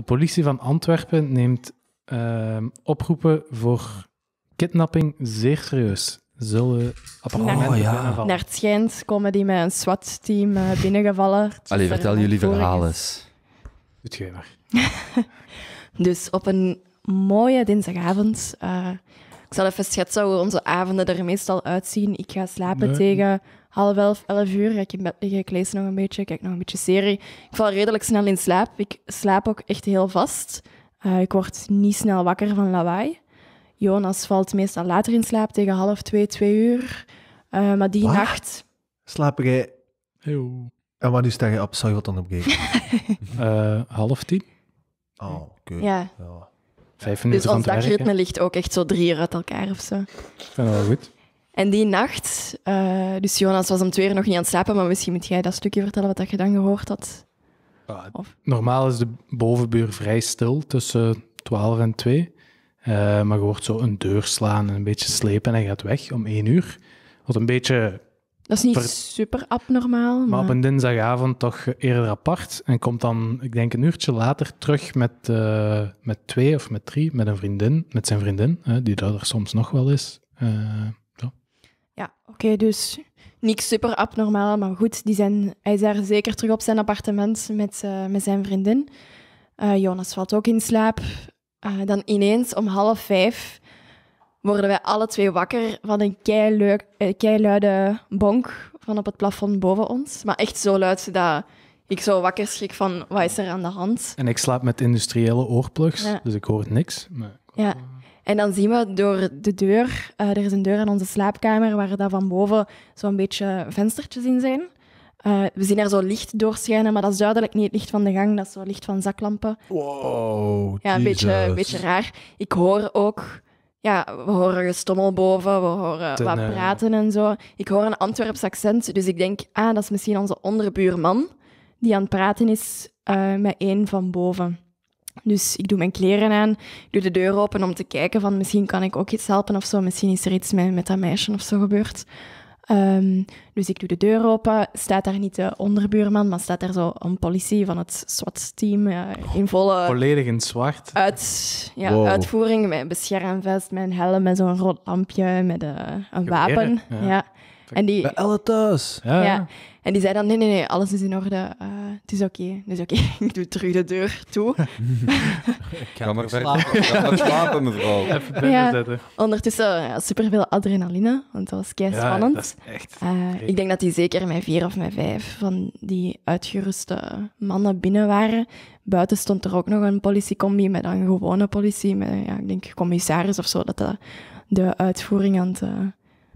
De politie van Antwerpen neemt ehm, oproepen voor kidnapping zeer serieus. Zullen appartementen oh, ja. Naar het schijnt komen die met een SWAT-team eh, binnengevallen. Allee, vertel jullie verhaal eens. Doet je maar. dus op een mooie dinsdagavond... Uh, ik zal even schetsen hoe onze avonden er meestal uitzien. Ik ga slapen tegen half elf, elf uur ga ik in bed ik lees nog een beetje, kijk nog een beetje serie. Ik val redelijk snel in slaap. Ik slaap ook echt heel vast. Eh, ik word niet snel wakker van lawaai. Jonas valt meestal later in slaap, tegen half twee, twee uur. Eh, maar die nacht... Slaap jij... Heel. En wanneer is je op? Zou je wat dan opgeven? uh, eh, half tien. Oh, oké. Ja. ja. Vijf dus minuten dus ons dagritme ligt ook echt zo drie uur uit elkaar of zo. Ik vind dat wel goed. En die nacht, eh, dus Jonas was om twee uur nog niet aan het slapen, maar misschien moet jij dat stukje vertellen wat dat je dan gehoord had. Of? Normaal is de bovenbuur vrij stil tussen 12 en 2. Eh, maar je hoort zo een deur slaan en een beetje slepen en hij gaat weg om één uur. Wat een beetje. Dat is niet super abnormaal. Maar... op een dinsdagavond toch eerder apart. En komt dan, ik denk, een uurtje later terug met, eh, met twee of met drie, met een vriendin, met zijn vriendin, die daar soms nog wel is. Ja, oké, dus niks super abnormaal, maar goed, die zijn, hij is daar zeker terug op zijn appartement met, eh, met zijn vriendin. Eh, Jonas valt ook in slaap. Eh, dan ineens om half vijf worden wij alle twee wakker van een keiluide bonk van op het plafond boven ons. Maar echt zo luid dat ik zo wakker schrik van wat is er aan de hand. En ik slaap met industriële oorplugs, dus ik hoor niks. Maar... Ja. En dan zien we door de deur, eh, er is een deur in onze slaapkamer waar daar van boven zo'n beetje venstertjes in zijn. Eh, we zien er zo licht doorschijnen, maar dat is duidelijk niet het licht van de gang, dat is zo licht van zaklampen. Wow, oh, Ja, een beetje, een beetje, raar. Ik hoor ook, ja, we horen gestommel boven, we horen wat praten en zo. Ik hoor een Antwerps accent, dus ik denk, ah, dat is misschien onze onderbuurman die aan het praten is eh, met één van boven. Dus ik doe mijn kleren aan, doe de deur open om te kijken van misschien kan ik ook iets helpen of zo. Misschien is er iets met, met dat meisje of zo gebeurd. Ehm, dus ik doe de deur open. Staat daar niet de onderbuurman, maar staat daar zo een politie van het SWAT-team eh, in volle... Volledig in zwart? Uit, ja, uitvoering, met beschermvest, mijn helm, met zo'n rood lampje, met eh, een wapen. ja. En die, Bij thuis. Ja, En die zei dan, nee, nee, nee, alles is in orde. Eh, het is oké, het is oké. ik doe terug de deur toe. ik ga maar Ik Ga maar slapen, mevrouw. Even ja, zetten. Ondertussen ja, superveel adrenaline, want dat was kei spannend. Eh, ik denk dat die zeker met vier of met vijf van die uitgeruste mannen binnen waren. Buiten stond er ook nog een politiecombi met een gewone politie, met ja, ik denk commissaris of zo, dat, dat de uitvoering aan het eh,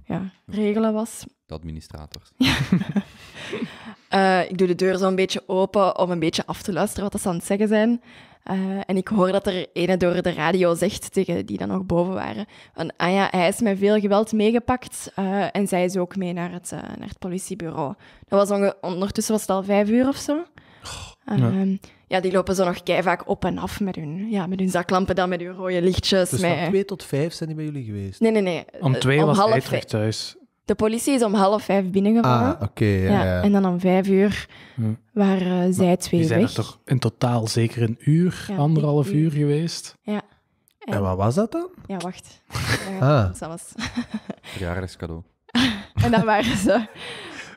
ja, regelen was. De administrators. Eh, ik doe de deur zo'n beetje open om een beetje af te luisteren wat ze aan het zeggen zijn. Eh, en ik hoor dat er ene door de radio zegt tegen die dan nog boven waren. Van, ah ja, hij is met veel geweld meegepakt eh, en zij is ook mee naar het, naar het politiebureau. Dat was ondertussen was het al vijf uur of zo. Ehm, ja. die lopen zo nog kei vaak op en af met hun, ja, met hun zaklampen, dan met hun rode lichtjes. Dus van twee tot vijf zijn die bij jullie geweest? Nee, nee, nee. Om eh, twee was half hij terug thuis. De politie is om half vijf binnengevallen. Ah, oké. ja, ja, En dan om vijf uur hm. waren eh, zij twee die zijn weg. zijn er toch in totaal zeker een uur, anderhalf uur. geweest? Ja. En... wat was dat dan? Ja, wacht. ah. Dat was... Verjaardagscadeau. en dan waren ze...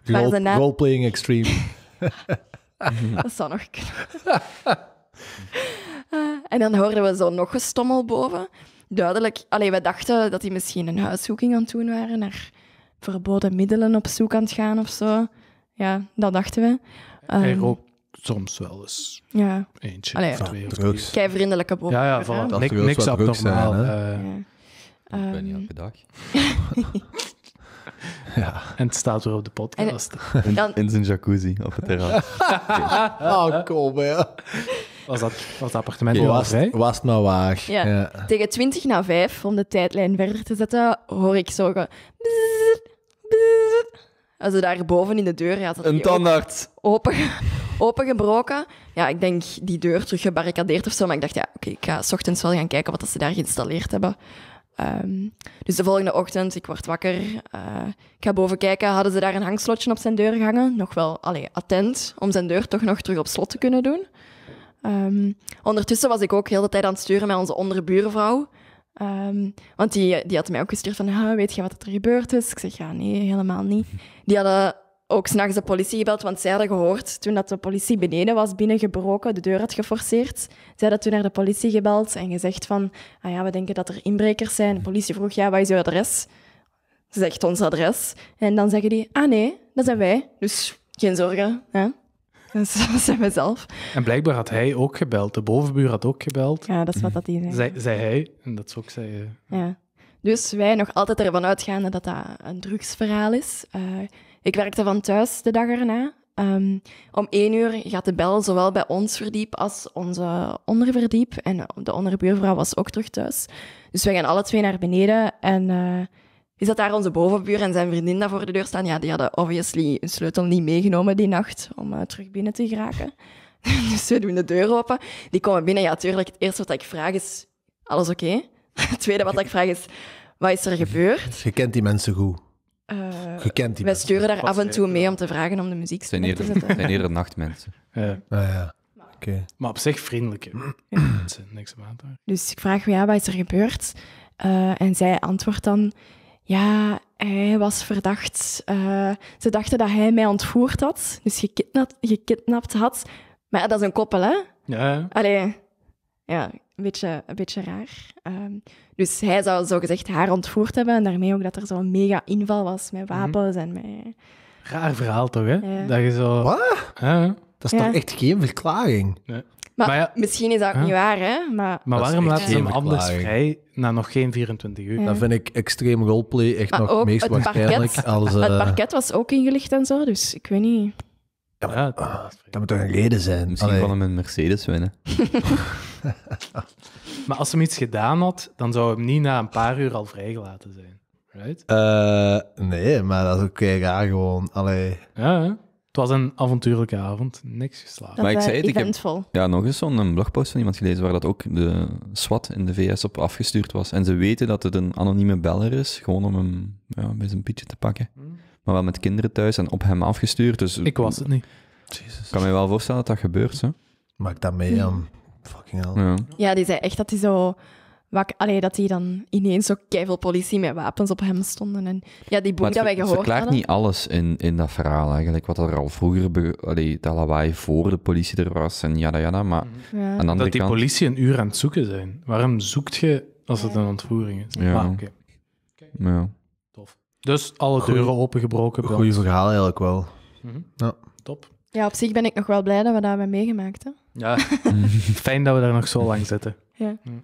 Role, waren Roleplaying extreme. Mhm. dat zou nog kunnen. Eh, en dan hoorden we zo nog gestommel boven. Duidelijk, alleen we dachten dat die misschien een huiszoeking aan het doen waren, naar verboden middelen op zoek aan het gaan of zo. Ja, dat dachten we. Um, Hij ehm, soms wel eens ja. eentje allee, vriendelijke boven. Ja, ja, dat Nik, niks abnormaal. Zijn, hè? Eh, ik ben niet de ehm. dag. Ja. En het staat weer op de podcast. In zijn jacuzzi op het terras. oh, kom ja. Was dat, was dat appartement okay, was, Was het maar nou waar. Ja. Tegen 20 na 5, om de tijdlijn verder te zetten, hoor ik zo Als ze daar boven in de deur had... Een tandarts. Open, opengebroken. Ja, ik denk die deur terug gebarricadeerd of zo. Maar ik dacht, ja, oké, ik ga s ochtends wel gaan kijken wat ze daar geïnstalleerd hebben. Ehm, dus de volgende ochtend, ik word wakker. Eh, ik ga boven kijken, hadden ze daar een hangslotje op zijn deur gehangen. Nog wel, allee, attent, om zijn deur toch nog terug op slot te kunnen doen. Ehm, ondertussen was ik ook heel de tijd aan het sturen met onze onderbuurvrouw. Ehm, want die, die had mij ook gestuurd van, weet je wat er gebeurd is? Ik zeg, ja, nee, helemaal niet. Die hadden ook s'nachts de politie gebeld, want zij hadden gehoord toen dat de politie beneden was binnengebroken, de deur had geforceerd. Zij hadden toen naar de politie gebeld en gezegd van, ah ja, we denken dat er inbrekers zijn. De politie vroeg, ja, wat is uw adres? Ze zegt ons adres. En dan zeggen die, ah nee, dat zijn wij. Dus geen zorgen. Hè? Dus dat zijn we zelf. En blijkbaar had hij ook gebeld. De bovenbuur had ook gebeld. Ja, dat is wat dat die zei. Zei, hij, en dat is ook zij. Eh. Ja. Dus wij nog altijd ervan uitgaande dat dat een drugsverhaal is. Eh, ik werkte van thuis de dag erna. Ehm, om één uur gaat de bel zowel bij ons verdiep als onze onderverdiep. En de onderbuurvrouw was ook terug thuis. Dus wij gaan alle twee naar beneden. En eh, is dat daar onze bovenbuur en zijn vriendin daar voor de deur staan? Ja, die hadden obviously een sleutel niet meegenomen die nacht om eh, terug binnen te geraken. dus we doen de deur open. Die komen binnen. Ja, natuurlijk. Het eerste wat ik vraag is: alles oké? Het tweede wat ik vraag is: wat is er gebeurd? Je kent die mensen goed. Uh, wij sturen daar af en toe mee om te vragen om de muziek te zetten. zijn eerder nachtmensen. Ja. Ah, ja. Okay. Maar op zich vriendelijke mensen, niks Dus ik vraag ja, wat is er gebeurd? Eh, en zij antwoordt dan, ja, hij was verdacht. Eh, ze dachten dat hij mij ontvoerd had, dus gekidnapt, gekidnapt had. Maar dat is een koppel, hè? Ja. Allee, ja, een beetje, beetje raar. Ehm, dus hij zou zogezegd haar ontvoerd hebben. En daarmee ook dat er zo'n mega inval was met mhm. wapens en met... Raar verhaal toch, hè? Dat je zo... Wat? Dat is toch echt geen verklaring? Maar, misschien is dat ook niet waar, hè? Maar, maar waarom laat ze hem anders vrij na nog geen 24 uur? Dat vind ik extreem roleplay echt nog meest waarschijnlijk. Het eh, parket was ook ingelicht en zo, dus ik weet niet... Ja, ja, dat, moet toch een reden zijn. Misschien kan hem een Mercedes winnen. maar als hem iets gedaan had, dan zou hem niet na een paar uur al vrijgelaten zijn. Right? Eh, nee, maar dat is ook okay, gewoon. Allee. Ja, hè? Het was een avontuurlijke avond, niks geslaagd. maar ik zei het, ik heb ja, nog eens zo'n blogpost van iemand gelezen waar dat ook de SWAT in de VS op afgestuurd was. En ze weten dat het een anonieme beller is, gewoon om hem ja, bij zijn pietje te pakken. Hmm. Maar wel met kinderen thuis en op hem afgestuurd. Dus ik was het niet. Ik kan me wel voorstellen dat dat gebeurt. Zo. Maak dat mee, aan. Hmm. Fucking hell. Ja. die zei echt dat hij zo... allee, dat die dan ineens zo keivel politie met wapens op hem stonden. En, ja, die boek dat wij gehoord dat Het niet alles in, in dat verhaal eigenlijk. Wat er al vroeger, allee, dat lawaai voor de politie er was en jada jada. Maar mhm. Dat die politie een uur aan het zoeken zijn. Waarom zoekt je als het een ontvoering is? Ja. Ah, oké. ja. Tof. Dus alle deuren opengebroken. goed verhaal eigenlijk wel. Mm ja. Top. Ja, op zich ben ik nog wel blij dat we dat hebben meegemaakt. hebben. Ja, fijn dat we daar nog zo lang zitten. Ja. Mm.